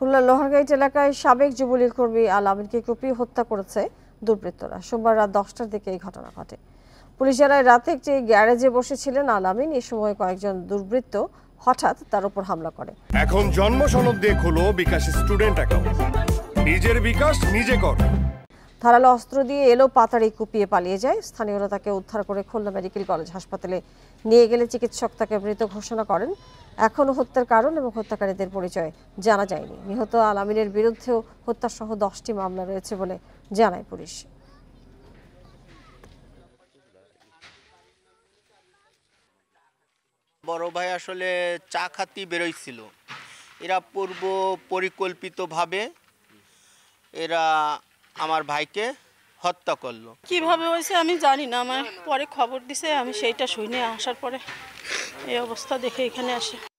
খুলনা লোহাগাইট এলাকায় সাবেক যুবলীগ কর্মী আল আমিনকে কুপিয়ে হত্যা করেছে দুর্বৃত্তরা সোমবার রাত দশটার দিকে এই ঘটনা ঘটে পুলিশ জানায় রাতে একটি গ্যারেজে বসেছিলেন আল আমিন এ সময় কয়েকজন দুর্বৃত্ত হঠাৎ তার উপর হামলা করে এখন জন্ম সনদ দিয়ে খুলো বিকাশ স্টুডেন্ট অ্যাকাউন্ট নিজের বিকাশ নিজে কর ধারালো অস্ত্র দিয়ে এলো পাতাড়ি কুপিয়ে পালিয়ে যায় স্থানীয়রা তাকে উদ্ধার করে খুলনা মেডিকেল কলেজ হাসপাতালে নিয়ে গেলে চিকিৎসক তাকে মৃত ঘোষণা করেন এখনও হত্যার কারণ এবং হত্যাকারীদের পরিচয় জানা যায়নি নিহত আলামিনের বিরুদ্ধেও হত্যাসহ দশটি মামলা রয়েছে বলে জানায় পুলিশ বড় ভাই আসলে চা খাতি বেরোইছিল এরা পূর্ব পরিকল্পিতভাবে এরা আমার ভাইকে হত্যা করলো কিভাবে হয়েছে আমি জানি না আমার পরে খবর দিছে আমি সেইটা শুনে আসার পরে এই অবস্থা দেখে এখানে আসে